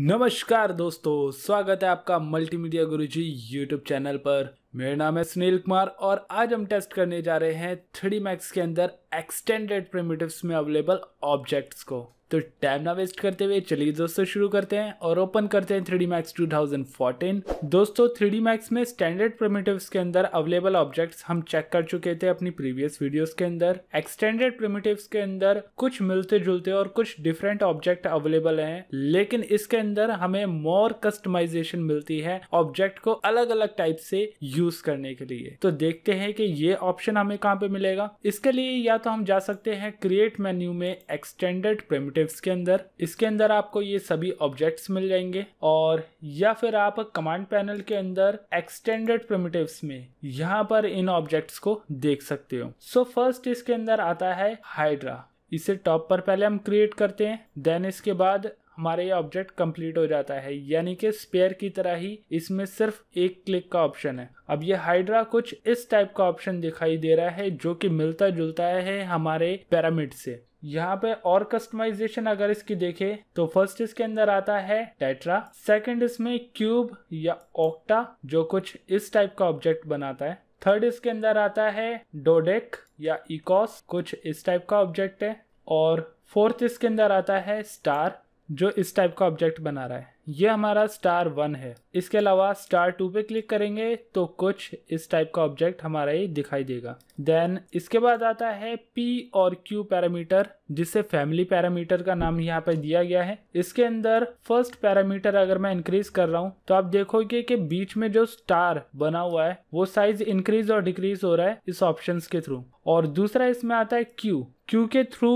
नमस्कार दोस्तों स्वागत है आपका मल्टीमीडिया गुरुजी यूट्यूब चैनल पर मेरा नाम है सुनील कुमार और आज हम टेस्ट करने जा रहे हैं थ्री मैक्स के अंदर एक्सटेंडेड प्रिमिटिव्स में अवेलेबल ऑब्जेक्ट्स को तो टाइम ना वेस्ट करते हुए चलिए दोस्तों शुरू करते हैं और ओपन करते हैं थ्री Max 2014 दोस्तों 3D मैक्स में स्टैंडर्ड प्रिमिटिव्स के अंदर अवेलेबल ऑब्जेक्ट्स हम चेक कर चुके थे अपनी प्रीवियस वीडियोस के अंदर एक्सटेंडेड प्रिमिटिव्स के अंदर कुछ मिलते जुलते और कुछ डिफरेंट ऑब्जेक्ट अवेलेबल हैं लेकिन इसके अंदर हमें मोर कस्टमाइजेशन मिलती है ऑब्जेक्ट को अलग अलग टाइप से यूज करने के लिए तो देखते हैं कि ये ऑप्शन हमें कहाँ पे मिलेगा इसके लिए या तो हम जा सकते हैं क्रिएट मेन्यू में एक्सटेंडेड प्रमेटिव टिप्स के अंदर इसके अंदर आपको ये सभी ऑब्जेक्ट्स मिल जाएंगे और या फिर आप कमांड पैनल के अंदर एक्सटेंडेड प्रिमिटिव्स में यहाँ पर इन ऑब्जेक्ट्स को देख सकते हो सो so फर्स्ट इसके अंदर आता है हाइड्रा इसे टॉप पर पहले हम क्रिएट करते हैं देन इसके बाद हमारे ये ऑब्जेक्ट कंप्लीट हो जाता है यानी कि स्पेयर की तरह ही इसमें सिर्फ एक क्लिक का ऑप्शन है अब ये हाइड्रा कुछ इस टाइप का ऑप्शन दिखाई दे रहा है जो कि मिलता जुलता है हमारे पैरामिड से यहाँ पे और कस्टमाइजेशन अगर इसकी देखें तो फर्स्ट इसके अंदर आता है टेट्रा सेकंड इसमें क्यूब या ऑक्टा जो कुछ इस टाइप का ऑब्जेक्ट बनाता है थर्ड इसके अंदर आता है डोडेक या इकोस कुछ इस टाइप का ऑब्जेक्ट है और फोर्थ इसके अंदर आता है स्टार जो इस टाइप का ऑब्जेक्ट बना रहा है ये हमारा स्टार वन है इसके अलावा स्टार टू पे क्लिक करेंगे तो कुछ इस टाइप का ऑब्जेक्ट हमारा ये दिखाई देगा देन इसके बाद आता है पी और क्यू पैरामीटर जिसे फैमिली पैरामीटर का नाम यहाँ पे दिया गया है इसके अंदर फर्स्ट पैरामीटर अगर मैं इंक्रीज कर रहा हूँ तो आप देखोगे कि बीच में जो स्टार बना हुआ है वो साइज इंक्रीज और डिक्रीज हो रहा है इस ऑप्शन के थ्रू और दूसरा इसमें आता है क्यू क्यू के थ्रू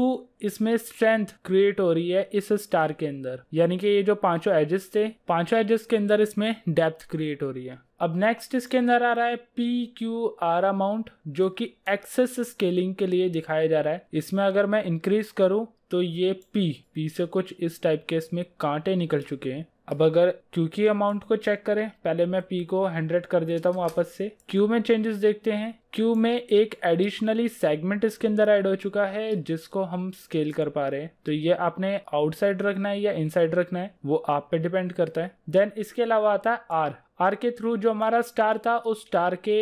इसमें स्ट्रेंथ क्रिएट हो रही है इस स्टार के अंदर यानी कि ये जो पांचों एजेस एजेस थे पांचों एजेस के अंदर इसमें डेप्थ क्रिएट हो रही है अब नेक्स्ट इसके अंदर आ रहा है पी क्यू आर अमाउंट जो कि एक्सेस स्केलिंग के लिए दिखाया जा रहा है इसमें अगर मैं इंक्रीज करूं तो ये पी पी से कुछ इस टाइप के इसमें कांटे निकल चुके हैं अब अगर क्यू की अमाउंट को चेक करें पहले मैं पी को हंड्रेड कर देता हूँ वापस से क्यू में चेंजेस देखते हैं क्यू में एक एडिशनली सेगमेंट इसके अंदर ऐड हो चुका है जिसको हम स्केल कर पा रहे हैं तो ये आपने आउटसाइड रखना है या इनसाइड रखना है वो आप पे डिपेंड करता है देन इसके अलावा आता है आर आर के थ्रू जो हमारा स्टार था उस स्टार के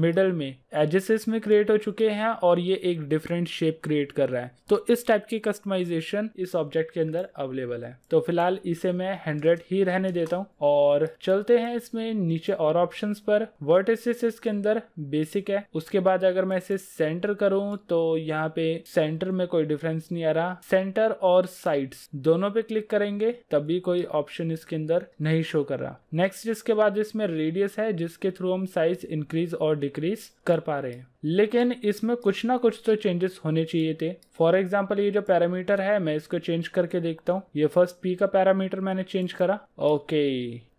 मिडल में एजेसिस में क्रिएट हो चुके हैं और ये एक डिफरेंट शेप क्रिएट कर रहा है तो इस टाइप की कस्टमाइजेशन इस ऑब्जेक्ट के अंदर अवेलेबल है तो फिलहाल इसे मैं हंड्रेड ही रहने देता हूँ और चलते हैं इसमें नीचे और ऑप्शन पर वर्ट इसके अंदर बेसिक है उसके बाद अगर मैं इसे सेंटर करूँ तो यहाँ पे सेंटर में कोई डिफरेंस नहीं आ रहा सेंटर और साइड्स दोनों पे क्लिक करेंगे तब भी कोई ऑप्शन इसके अंदर नहीं शो कर रहा नेक्स्ट इसके बाद इसमें रेडियस है जिसके थ्रू हम साइज इंक्रीज और डिक्रीज कर पा रहे हैं लेकिन इसमें कुछ ना कुछ तो चेंजेस होने चाहिए थे फॉर एग्जाम्पल ये जो पैरामीटर है मैं इसको चेंज करके देखता हूँ ये फर्स्ट पी का पैरामीटर मैंने चेंज करा ओके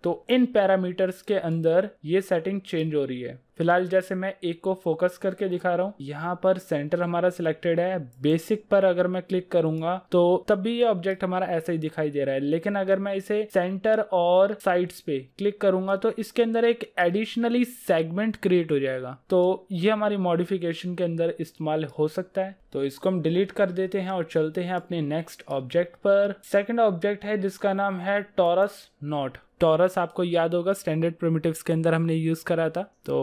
तो इन पैरामीटर्स के अंदर ये सेटिंग चेंज हो रही है फिलहाल जैसे मैं एक को फोकस करके दिखा रहा हूँ यहाँ पर सेंटर हमारा सिलेक्टेड है बेसिक पर अगर मैं क्लिक करूंगा तो तब भी ये ऑब्जेक्ट हमारा ऐसा ही दिखाई दे रहा है लेकिन अगर मैं इसे सेंटर और साइड्स पे क्लिक करूंगा तो इसके अंदर एक एडिशनली सेगमेंट क्रिएट हो जाएगा तो ये हमारी मॉडल मॉडिफिकेशन के अंदर इस्तेमाल हो सकता है तो इसको हम डिलीट कर देते हैं और चलते हैं अपने नेक्स्ट ऑब्जेक्ट पर सेकंड ऑब्जेक्ट है जिसका नाम है टॉरस नॉट टॉरस आपको याद होगा स्टैंडर्ड प्रिमिटिव्स के अंदर हमने यूज़ करा था तो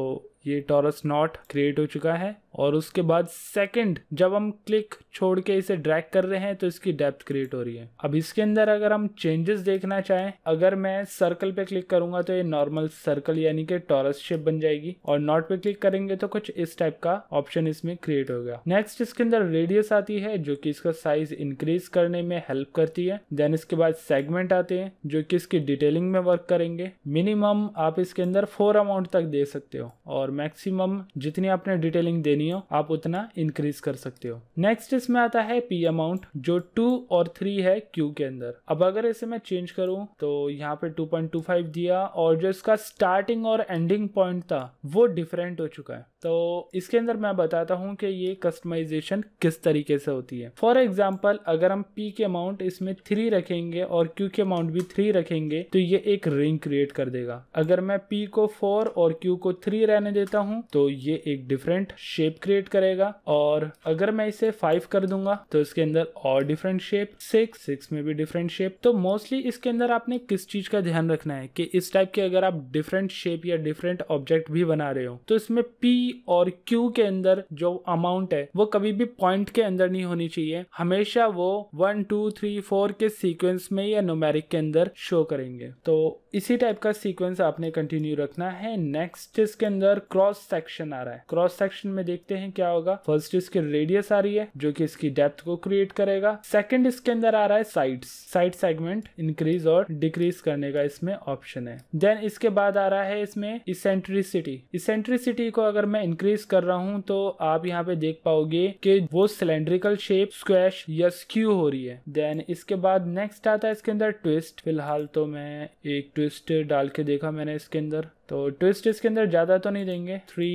ये टॉरस नॉट क्रिएट हो चुका है और उसके बाद सेकंड जब हम क्लिक छोड़ के इसे ड्रैग कर रहे हैं तो इसकी डेप्थ क्रिएट हो रही है अब इसके अंदर अगर हम चेंजेस देखना चाहें अगर मैं सर्कल पे क्लिक करूंगा तो ये नॉर्मल सर्कल यानी कि टॉरस शेप बन जाएगी और नॉट पे क्लिक करेंगे तो कुछ इस टाइप का ऑप्शन इसमें क्रिएट हो गया नेक्स्ट इसके अंदर रेडियस आती है जो की इसका साइज इंक्रीज करने में हेल्प करती है देन इसके बाद सेगमेंट आते हैं जो की इसकी डिटेलिंग में वर्क करेंगे मिनिमम आप इसके अंदर फोर अमाउंट तक दे सकते हो और मैक्सिमम जितनी आपने डिटेलिंग देनी हो आप उतना इंक्रीज कर सकते हो नेक्स्ट इसमें आता है पी अमाउंट जो टू और थ्री है क्यू के अंदर अब अगर इसे मैं चेंज करूं तो यहाँ पे 2.25 दिया और जो इसका स्टार्टिंग और एंडिंग पॉइंट था वो डिफरेंट हो चुका है तो इसके अंदर मैं बताता हूँ कि ये कस्टमाइजेशन किस तरीके से होती है फॉर एग्जाम्पल अगर हम पी के अमाउंट इसमें थ्री रखेंगे और क्यू के अमाउंट भी थ्री रखेंगे तो ये एक रिंग क्रिएट कर देगा अगर मैं पी को फोर और क्यू को थ्री रहने देता हूँ तो ये एक डिफरेंट शेप क्रिएट करेगा और अगर मैं इसे फाइव कर दूंगा तो इसके अंदर और डिफरेंट शेप सिक्स सिक्स में भी डिफरेंट शेप तो मोस्टली इसके अंदर आपने किस चीज का ध्यान रखना है कि इस टाइप के अगर आप डिफरेंट शेप या डिफरेंट ऑब्जेक्ट भी बना रहे हो तो इसमें पी और क्यू के अंदर जो अमाउंट है वो कभी भी पॉइंट के अंदर नहीं होनी चाहिए हमेशा वो वन टू थ्री फोर के सीक्वेंस में या नोमेरिक के अंदर शो करेंगे तो इसी टाइप का सीक्वेंस आपने कंटिन्यू रखना है नेक्स्ट इसके अंदर क्रॉस सेक्शन आ रहा है क्रॉस सेक्शन में देखते हैं क्या होगा फर्स्ट इसकी रेडियस आ रही है जो कि इसकी डेप्थ को क्रिएट करेगा सेकंड इसके अंदर आ रहा है साइड्स साइड सेगमेंट इंक्रीज और डिक्रीज करने का इसमें ऑप्शन है देन इसके बाद आ रहा है इसमें इसेंट्रिसिटी इसेंट्रिसिटी को अगर मैं मैं इंक्रीज कर रहा हूँ तो आप यहाँ पे देख पाओगे कि वो सिलेंड्रिकल शेप स्क्वेश स्क्यू हो रही है देन इसके बाद नेक्स्ट आता है इसके अंदर ट्विस्ट फिलहाल तो मैं एक ट्विस्ट डाल के देखा मैंने इसके अंदर तो ट्विस्ट इसके अंदर ज़्यादा तो नहीं देंगे थ्री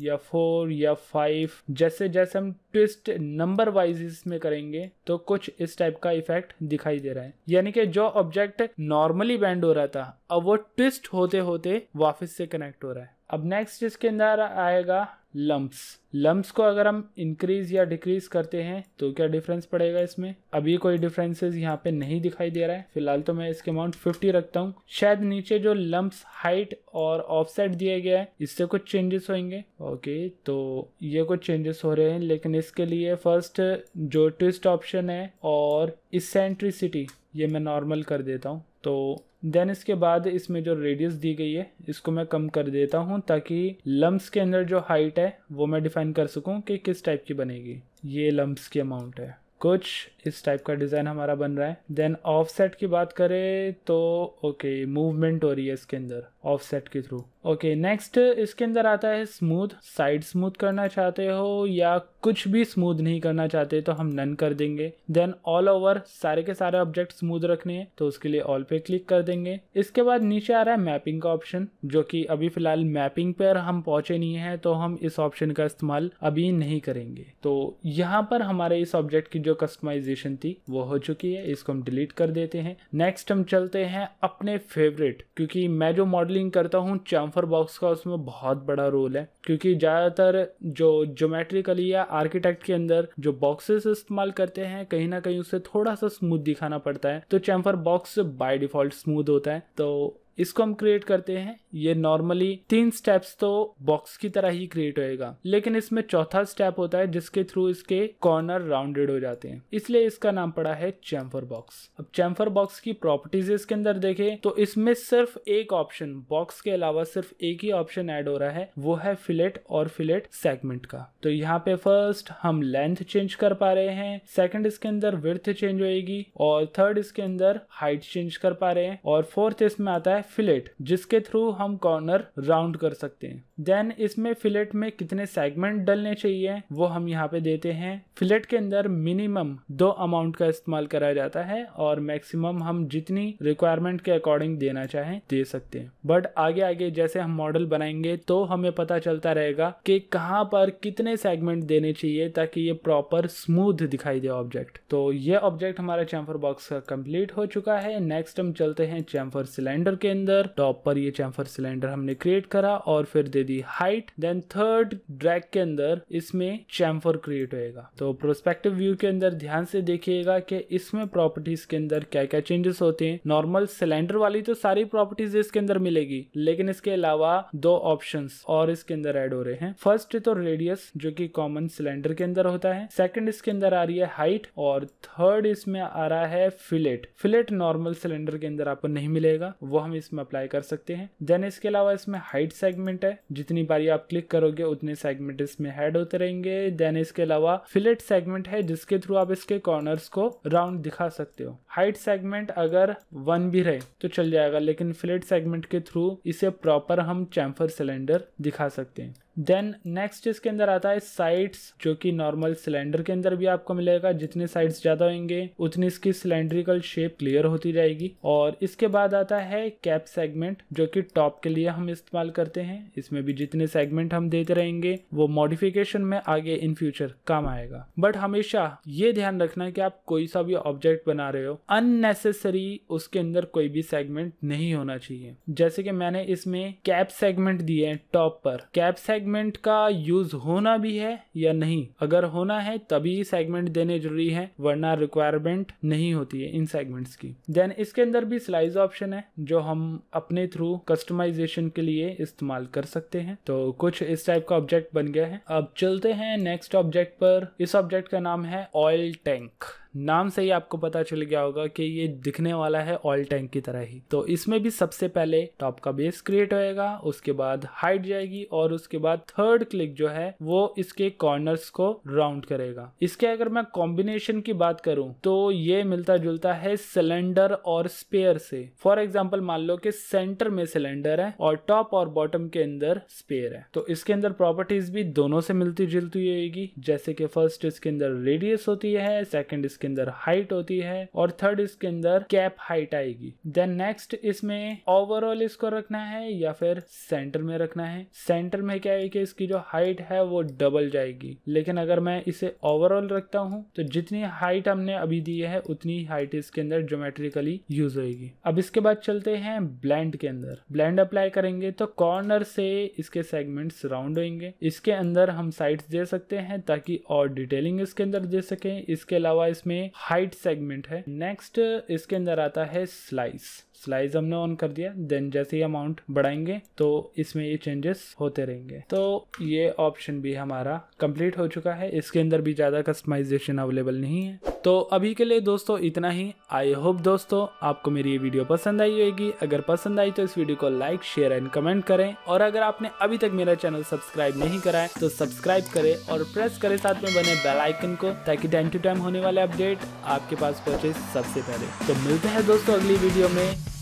या फोर या फाइव जैसे जैसे हम ट्विस्ट नंबर वाइज इसमें करेंगे तो कुछ इस टाइप का इफेक्ट दिखाई दे रहा है यानी कि जो ऑब्जेक्ट नॉर्मली बैंड हो रहा था अब वो ट्विस्ट होते होते वापस से कनेक्ट हो रहा है अब नेक्स्ट इसके अंदर आएगा लम्ब्स लम्ब्स को अगर हम इंक्रीज या डिक्रीज करते हैं तो क्या डिफरेंस पड़ेगा इसमें अभी कोई डिफरेंसेस यहाँ पे नहीं दिखाई दे रहा है फिलहाल तो मैं इसके अमाउंट 50 रखता हूँ शायद नीचे जो लम्ब्स हाइट और ऑफसेट दिया गया है इससे कुछ चेंजेस होंगे ओके तो ये कुछ चेंजेस हो रहे हैं लेकिन इसके लिए फर्स्ट जो ट्विस्ट ऑप्शन है और इसेंट्रिसिटी ये मैं नॉर्मल कर देता हूँ तो देन इसके बाद इसमें जो रेडियस दी गई है इसको मैं कम कर देता हूँ ताकि लम्ब्स के अंदर जो हाइट है वो मैं डिफाइन कर सकूँ कि किस टाइप की बनेगी ये लम्ब्स की अमाउंट है कुछ इस टाइप का डिज़ाइन हमारा बन रहा है देन ऑफसेट की बात करें तो ओके मूवमेंट हो रही है इसके अंदर ऑफसेट के थ्रू ओके नेक्स्ट इसके अंदर आता है स्मूथ साइड स्मूथ करना चाहते हो या कुछ भी स्मूथ नहीं करना चाहते तो हम नन कर देंगे देन ऑल ओवर सारे के सारे ऑब्जेक्ट स्मूथ रखने हैं तो उसके लिए ऑल पे क्लिक कर देंगे इसके बाद नीचे आ रहा है मैपिंग का ऑप्शन जो कि अभी फिलहाल मैपिंग पर हम पहुंचे नहीं है तो हम इस ऑप्शन का इस्तेमाल अभी नहीं करेंगे तो यहाँ पर हमारे इस ऑब्जेक्ट की जो कस्टमाइजेशन थी वो हो चुकी है इसको हम डिलीट कर देते हैं नेक्स्ट हम चलते हैं अपने फेवरेट क्योंकि मैं जो मॉडल लिंक करता हूँ चैम्फर बॉक्स का उसमें बहुत बड़ा रोल है क्योंकि ज़्यादातर जो ज्योमेट्रिकली या आर्किटेक्ट के अंदर जो बॉक्सेस इस्तेमाल करते हैं कहीं ना कहीं उसे थोड़ा सा स्मूथ दिखाना पड़ता है तो chamfer box by default smooth होता है तो इसको हम क्रिएट करते हैं ये नॉर्मली तीन स्टेप्स तो बॉक्स की तरह ही क्रिएट होएगा लेकिन इसमें चौथा स्टेप होता है जिसके थ्रू इसके कॉर्नर राउंडेड हो जाते हैं इसलिए इसका नाम पड़ा है चैम्फर बॉक्स अब चैम्फर बॉक्स की प्रॉपर्टीज इसके अंदर देखें तो इसमें सिर्फ एक ऑप्शन बॉक्स के अलावा सिर्फ एक ही ऑप्शन एड हो रहा है वो है फिलेट और फिलेट सेगमेंट का तो यहाँ पे फर्स्ट हम लेंथ चेंज कर पा रहे हैं सेकेंड इसके अंदर विर्थ चेंज होगी और थर्ड इसके अंदर हाइट चेंज कर पा रहे हैं और फोर्थ इसमें आता है फिलेट जिसके थ्रू हम कॉर्नर राउंड कर सकते हैं देन इसमें फिलेट में कितने सेगमेंट डलने चाहिए वो हम यहाँ पे देते हैं फिलेट के अंदर मिनिमम दो अमाउंट का इस्तेमाल करा जाता है और मैक्सिमम हम जितनी रिक्वायरमेंट के अकॉर्डिंग देना चाहें दे सकते हैं बट आगे आगे जैसे हम मॉडल बनाएंगे तो हमें पता चलता रहेगा कि कहाँ पर कितने सेगमेंट देने चाहिए ताकि ये प्रॉपर स्मूथ दिखाई दे ऑब्जेक्ट तो ये ऑब्जेक्ट हमारा चैम्फर बॉक्स का कंप्लीट हो चुका है नेक्स्ट हम चलते हैं चैम्फर सिलेंडर के अंदर टॉप पर ये चैम्फर सिलेंडर हमने क्रिएट करा और फिर दे दी हाइट देन थर्ड ड्रैग के अंदर इसमें चैम्फर क्रिएट होएगा तो प्रोस्पेक्टिव व्यू के अंदर ध्यान से देखिएगा कि इसमें प्रॉपर्टीज के अंदर क्या क्या चेंजेस होते हैं नॉर्मल सिलेंडर वाली तो सारी प्रॉपर्टीज इसके अंदर मिलेगी लेकिन इसके अलावा दो ऑप्शन और इसके अंदर एड हो रहे हैं फर्स्ट तो रेडियस जो की कॉमन सिलेंडर के अंदर होता है सेकेंड इसके अंदर आ रही है हाइट और थर्ड इसमें आ रहा है फिलेट फिलेट नॉर्मल सिलेंडर के अंदर आपको नहीं मिलेगा वो हम इस इसमें अप्लाई कर सकते हैं देन इसके अलावा इसमें हाइट सेगमेंट है जितनी बारी आप क्लिक करोगे उतने सेगमेंट इसमें हेड होते रहेंगे देन इसके अलावा फिलेट सेगमेंट है जिसके थ्रू आप इसके कॉर्नर्स को राउंड दिखा सकते हो हाइट सेगमेंट अगर वन भी रहे तो चल जाएगा लेकिन फिलेट सेगमेंट के थ्रू इसे प्रॉपर हम चैम्फर सिलेंडर दिखा सकते हैं देन नेक्स्ट इसके अंदर आता है साइड्स जो कि नॉर्मल सिलेंडर के अंदर भी आपको मिलेगा जितने साइड्स ज़्यादा होंगे उतनी इसकी सिलेंड्रिकल शेप क्लियर होती जाएगी और इसके बाद आता है कैप सेगमेंट जो कि टॉप के लिए हम इस्तेमाल करते हैं इसमें भी जितने सेगमेंट हम देते रहेंगे वो मॉडिफिकेशन में आगे इन फ्यूचर काम आएगा बट हमेशा ये ध्यान रखना की आप कोई सा भी ऑब्जेक्ट बना रहे हो अननेसेसरी उसके अंदर कोई भी सेगमेंट नहीं होना चाहिए जैसे कि मैंने इसमें कैप सेगमेंट दिए टॉप पर कैप सेगमेंट सेगमेंट का यूज होना भी है या नहीं अगर होना है तभी सेगमेंट देने जरूरी है वरना रिक्वायरमेंट नहीं होती है इन सेगमेंट्स की देन इसके अंदर भी स्लाइज ऑप्शन है जो हम अपने थ्रू कस्टमाइजेशन के लिए इस्तेमाल कर सकते हैं तो कुछ इस टाइप का ऑब्जेक्ट बन गया है अब चलते हैं नेक्स्ट ऑब्जेक्ट पर इस ऑब्जेक्ट का नाम है ऑयल टैंक नाम से ही आपको पता चल गया होगा कि ये दिखने वाला है ऑयल टैंक की तरह ही तो इसमें भी सबसे पहले टॉप का बेस क्रिएट होएगा उसके बाद हाइट जाएगी और उसके बाद थर्ड क्लिक जो है वो इसके कॉर्नर्स को राउंड करेगा इसके अगर मैं कॉम्बिनेशन की बात करूं तो ये मिलता जुलता है सिलेंडर और स्पेयर से फॉर एग्जाम्पल मान लो कि सेंटर में सिलेंडर है और टॉप और बॉटम के अंदर स्पेयर है तो इसके अंदर प्रॉपर्टीज भी दोनों से मिलती जुलती होगी जैसे कि फर्स्ट इसके अंदर रेडियस होती है सेकेंड इसके इसके अंदर हाइट होती है और थर्ड इसके अंदर कैप हाइट आएगी देन नेक्स्ट इसमें ओवरऑल इसको रखना है या फिर सेंटर में रखना है सेंटर में क्या है कि इसकी जो हाइट है वो डबल जाएगी लेकिन अगर मैं इसे ओवरऑल रखता हूँ तो जितनी हाइट हमने अभी दी है उतनी हाइट इसके अंदर ज्योमेट्रिकली यूज होगी अब इसके बाद चलते हैं ब्लैंड के अंदर ब्लैंड अप्लाई करेंगे तो कॉर्नर से इसके सेगमेंट राउंड होंगे इसके अंदर हम साइड्स दे सकते हैं ताकि और डिटेलिंग इसके अंदर दे सकें इसके अलावा इसमें में हाइट सेगमेंट है नेक्स्ट इसके अंदर आता है स्लाइस स्लाइज हमने ऑन कर दिया देन जैसे ही अमाउंट बढ़ाएंगे तो इसमें ये चेंजेस होते रहेंगे तो ये ऑप्शन भी हमारा कंप्लीट हो चुका है इसके अंदर भी ज़्यादा कस्टमाइजेशन अवेलेबल नहीं है तो अभी के लिए दोस्तों इतना ही आई होप दोस्तों आपको मेरी ये वीडियो पसंद आई होगी अगर पसंद आई तो इस वीडियो को लाइक शेयर एंड कमेंट करें और अगर आपने अभी तक मेरा चैनल सब्सक्राइब नहीं करा है तो सब्सक्राइब करें और प्रेस करें साथ में बने बेल आइकन को ताकि टाइम टू टाइम होने वाले अपडेट आपके पास पहुंचे सबसे पहले तो मिलते हैं दोस्तों अगली वीडियो में